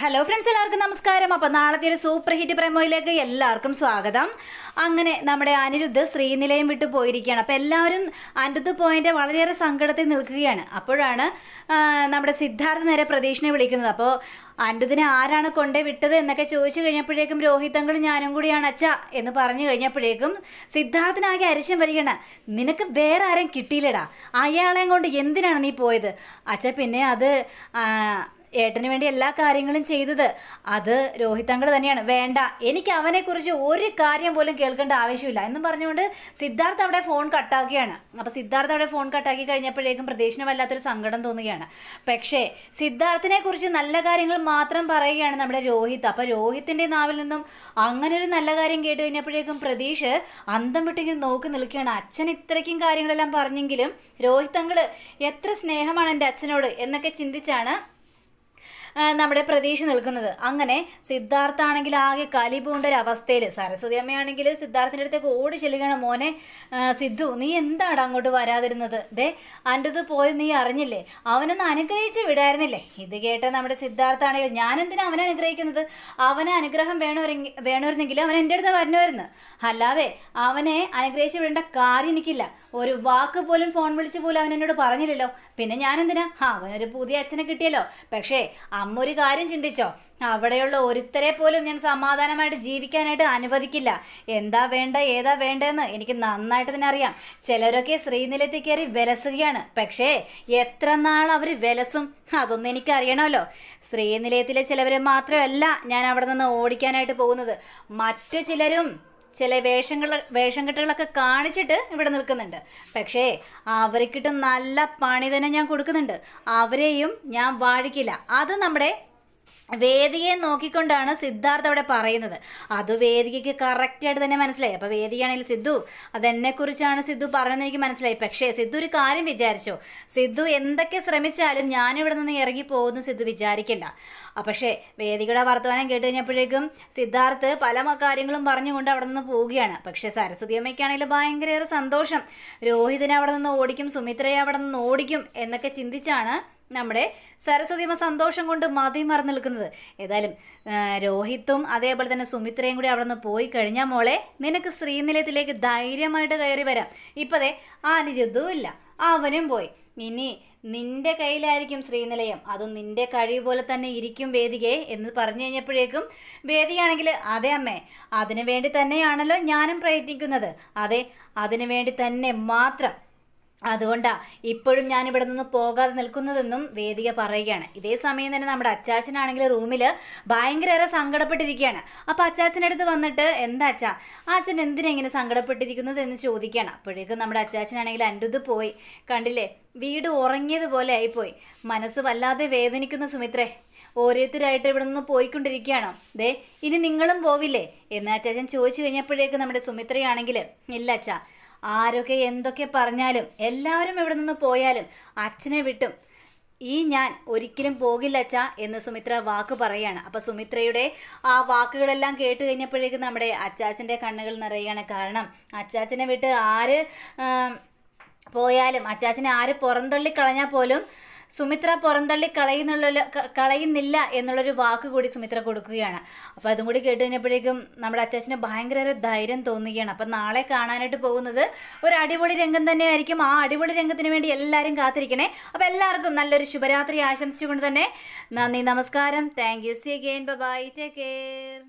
hello friends എല്ലാവർക്കും നമസ്കാരം അപ്പോൾ നാളത്തെ ഒരു സൂപ്പർ ഹിറ്റ് പ്രമോയിലേക്ക് എല്ലാവർക്കും സ്വാഗതം അങ്ങനെ നമ്മുടെ അനിരുദ്ധ് ശ്രീനിലയം വിട്ട് പോയിരിക്കുകയാണ് അപ്പോൾ എല്ലാവരും അനിരുദ്ധ് പോയിൻ്റെ വളരെയേറെ സങ്കടത്തിൽ നിൽക്കുകയാണ് അപ്പോഴാണ് നമ്മുടെ സിദ്ധാർത്ഥ നേരെ പ്രതീക്ഷനെ വിളിക്കുന്നത് അപ്പോൾ അനിരുദ്ധിനെ ആരാണ് കൊണ്ടേ വിട്ടത് എന്നൊക്കെ ചോദിച്ചു കഴിഞ്ഞപ്പോഴേക്കും രോഹിതങ്ങളും ഞാനും കൂടിയാണ് അച്ഛ എന്ന് പറഞ്ഞു കഴിഞ്ഞപ്പോഴേക്കും സിദ്ധാർത്ഥനാകെ അരിശം വരികയാണ് നിനക്ക് വേറെ ആരും കിട്ടിയില്ലടാ അയാളെയും കൊണ്ട് എന്തിനാണ് നീ പോയത് അച്ഛ പിന്നെ അത് ഏട്ടന് വേണ്ടി എല്ലാ കാര്യങ്ങളും ചെയ്തത് അത് രോഹിത് അങ്കിൾ തന്നെയാണ് വേണ്ട എനിക്ക് അവനെക്കുറിച്ച് ഒരു കാര്യം പോലും കേൾക്കേണ്ട ആവശ്യമില്ല എന്നും പറഞ്ഞുകൊണ്ട് സിദ്ധാർത്ഥ് അവിടെ ഫോൺ കട്ടാക്കുകയാണ് അപ്പോൾ സിദ്ധാർത്ഥ് അവിടെ ഫോൺ കട്ടാക്കി കഴിഞ്ഞപ്പോഴേക്കും പ്രതീക്ഷന് വല്ലാത്തൊരു സങ്കടം തോന്നുകയാണ് പക്ഷേ സിദ്ധാർത്ഥിനെ കുറിച്ച് നല്ല കാര്യങ്ങൾ മാത്രം പറയുകയാണ് നമ്മുടെ രോഹിത് അപ്പോൾ രോഹിത്തിന്റെ നാവിൽ നിന്നും അങ്ങനെ ഒരു നല്ല കാര്യം കേട്ട് കഴിഞ്ഞപ്പോഴേക്കും പ്രതീഷ് അന്തം വിട്ടെങ്കിൽ നോക്കി നിൽക്കുകയാണ് അച്ഛൻ ഇത്രയ്ക്കും കാര്യങ്ങളെല്ലാം പറഞ്ഞെങ്കിലും രോഹിത് അങ്കിള് എത്ര സ്നേഹമാണ് എൻ്റെ അച്ഛനോട് എന്നൊക്കെ ചിന്തിച്ചാണ് നമ്മുടെ പ്രതീക്ഷ നിൽക്കുന്നത് അങ്ങനെ സിദ്ധാർത്ഥാണെങ്കിൽ ആകെ കലി പൂണ്ട ഒരു അവസ്ഥയിൽ സരസ്വതി അമ്മയാണെങ്കിൽ സിദ്ധാർത്ഥിൻ്റെ അടുത്തേക്ക് ഓടി ചെല്ലുകയാണ് മോനെ സിദ്ധു നീ എന്താണ് അങ്ങോട്ട് വരാതിരുന്നത് ദേ അൻ്റെ പോയി നീ അറിഞ്ഞില്ലേ അവനൊന്ന് അനുഗ്രഹിച്ച് വിടായിരുന്നില്ലേ ഇത് കേട്ട നമ്മുടെ സിദ്ധാർത്ഥാണെങ്കിൽ ഞാൻ എന്തിനാ അവനെ അനുഗ്രഹിക്കുന്നത് അവനെ അനുഗ്രഹം വേണമെങ്കിൽ വേണമായിരുന്നെങ്കിൽ അവൻ എൻ്റെ അടുത്ത് വരണമായിരുന്നു അല്ലാതെ അവനെ അനുഗ്രഹിച്ച് വിടേണ്ട കാര്യം എനിക്കില്ല ഒരു വാക്ക് പോലും ഫോൺ വിളിച്ച് പോലും അവൻ എന്നോട് പറഞ്ഞില്ലല്ലോ പിന്നെ ഞാൻ എന്തിനാ അവനൊരു പുതിയ അച്ഛനെ കിട്ടിയല്ലോ പക്ഷേ അമ്മ ഒരു കാര്യം ചിന്തിച്ചോ അവിടെയുള്ള ഒരുത്തരെ പോലും ഞാൻ സമാധാനമായിട്ട് ജീവിക്കാനായിട്ട് അനുവദിക്കില്ല എന്താ വേണ്ട ഏതാ വേണ്ടതെന്ന് എനിക്ക് നന്നായിട്ട് തന്നെ അറിയാം ചിലരൊക്കെ ശ്രീനിലത്തിൽ കയറി വിലസുകയാണ് പക്ഷേ എത്ര നാൾ അവർ വിലസും അതൊന്നും എനിക്ക് അറിയണമല്ലോ ശ്രീനിലയത്തിലെ ചിലവരെ മാത്രമല്ല ഞാൻ അവിടെ നിന്ന് ഓടിക്കാനായിട്ട് പോകുന്നത് മറ്റു ചിലരും ചില വേഷങ്ങൾ വേഷം കെട്ടുകളൊക്കെ കാണിച്ചിട്ട് ഇവിടെ നിൽക്കുന്നുണ്ട് പക്ഷേ അവർക്കിട്ട് നല്ല പണി തന്നെ ഞാൻ കൊടുക്കുന്നുണ്ട് അവരെയും ഞാൻ വാഴിക്കില്ല അത് നമ്മുടെ വേദികയെ നോക്കിക്കൊണ്ടാണ് സിദ്ധാർത്ഥ അവിടെ പറയുന്നത് അത് വേദികയ്ക്ക് കറക്റ്റായിട്ട് തന്നെ മനസ്സിലായി അപ്പോൾ വേദികയാണെങ്കിൽ സിദ്ധു കുറിച്ചാണ് സിദ്ധു പറഞ്ഞതെന്ന് എനിക്ക് മനസ്സിലായി പക്ഷേ സിദ്ധു ഒരു കാര്യം വിചാരിച്ചോ സിദ്ധു എന്തൊക്കെ ശ്രമിച്ചാലും ഞാനിവിടെ നിന്ന് ഇറങ്ങി പോകുന്നു സിദ്ധു വിചാരിക്കില്ല പക്ഷേ വേദികയുടെ വർത്തമാനം കേട്ട് കഴിഞ്ഞപ്പോഴേക്കും സിദ്ധാർത്ഥ് പല കാര്യങ്ങളും പറഞ്ഞുകൊണ്ട് അവിടെ നിന്ന് പോവുകയാണ് പക്ഷേ സരസ്വതി അമ്മയ്ക്കാണെങ്കിൽ ഭയങ്കര സന്തോഷം രോഹിതിനെ അവിടെ നിന്ന് ഓടിക്കും സുമിത്രയെ അവിടെ നിന്ന് ഓടിക്കും എന്നൊക്കെ ചിന്തിച്ചാണ് നമ്മുടെ സരസ്വതിയമ്മ സന്തോഷം കൊണ്ട് മതി മറന്നു നിൽക്കുന്നത് ഏതായാലും രോഹിത്തും അതേപോലെ തന്നെ സുമിത്രയും കൂടി അവിടെ നിന്ന് പോയി കഴിഞ്ഞാൽ മോളെ നിനക്ക് ശ്രീനിലയത്തിലേക്ക് ധൈര്യമായിട്ട് കയറി വരാം ഇപ്പതേ ആനിരുദ്ധവും ഇല്ല അവനും പോയി ഇനി നിന്റെ കയ്യിലായിരിക്കും ശ്രീനിലയം അതും നിന്റെ കഴിവ് പോലെ തന്നെ ഇരിക്കും വേദികയെ എന്ന് പറഞ്ഞു കഴിഞ്ഞപ്പോഴേക്കും വേദിയാണെങ്കിൽ അതെ അമ്മേ അതിനു വേണ്ടി തന്നെയാണല്ലോ ഞാനും പ്രയത്നിക്കുന്നത് അതെ അതിനു വേണ്ടി തന്നെ മാത്രം അതുകൊണ്ടാണ് ഇപ്പോഴും ഞാൻ ഇവിടെ നിന്ന് പോകാതെ നിൽക്കുന്നതെന്നും വേദിക പറയുകയാണ് ഇതേ സമയം തന്നെ നമ്മുടെ അച്ചാച്ചനാണെങ്കിൽ റൂമിൽ ഭയങ്കരേറെ സങ്കടപ്പെട്ടിരിക്കുകയാണ് അപ്പോൾ അച്ചാച്ചൻ്റെ അടുത്ത് വന്നിട്ട് എന്താ അച്ഛാ അച്ഛൻ എന്തിനാ ഇങ്ങനെ സങ്കടപ്പെട്ടിരിക്കുന്നത് എന്ന് ചോദിക്കുകയാണ് അപ്പോഴേക്കും നമ്മുടെ അച്ചാച്ചനാണെങ്കിൽ അൻ്റത് പോയി കണ്ടില്ലേ വീട് ഉറങ്ങിയതുപോലെ ആയിപ്പോയി മനസ്സ് വല്ലാതെ വേദനിക്കുന്ന സുമിത്രേ ഓരോരുത്തരായിട്ട് ഇവിടെ നിന്ന് പോയിക്കൊണ്ടിരിക്കുകയാണോ ദേ ഇനി നിങ്ങളും പോവില്ലേ എന്ന് അച്ചാച്ചൻ ചോദിച്ചു കഴിഞ്ഞപ്പോഴേക്ക് നമ്മുടെ സുമിത്രയാണെങ്കിൽ ഇല്ല അച്ഛാ ആരൊക്കെ എന്തൊക്കെ പറഞ്ഞാലും എല്ലാവരും എവിടെ നിന്ന് പോയാലും അച്ഛനെ വിട്ടും ഈ ഞാൻ ഒരിക്കലും പോകില്ല അച്ഛാ എന്ന് സുമിത്ര വാക്ക് പറയുകയാണ് അപ്പോൾ സുമിത്രയുടെ ആ വാക്കുകളെല്ലാം കേട്ട് കഴിഞ്ഞപ്പോഴേക്കും നമ്മുടെ അച്ചാച്ചൻ്റെ കണ്ണുകൾ നിറയുകയാണ് കാരണം അച്ചാച്ചനെ വിട്ട് ആര് പോയാലും അച്ചാച്ചനെ ആര് പുറന്തള്ളി കളഞ്ഞാൽ പോലും സുമിത്ര പുറന്തള്ളി കളയുന്നുള്ള കളയുന്നില്ല എന്നുള്ളൊരു വാക്ക് കൂടി സുമിത്ര കൊടുക്കുകയാണ് അപ്പോൾ അതും കൂടി കേട്ട് കഴിഞ്ഞപ്പോഴേക്കും നമ്മുടെ അച്ചാച്ചന് ഭയങ്കര ധൈര്യം തോന്നുകയാണ് അപ്പം നാളെ കാണാനായിട്ട് പോകുന്നത് ഒരു അടിപൊളി രംഗം തന്നെയായിരിക്കും ആ അടിപൊളി രംഗത്തിന് വേണ്ടി എല്ലാവരും കാത്തിരിക്കണേ അപ്പോൾ എല്ലാവർക്കും നല്ലൊരു ശുഭരാത്രി ആശംസിച്ചുകൊണ്ട് തന്നെ നന്ദി നമസ്കാരം thank you see again bye take care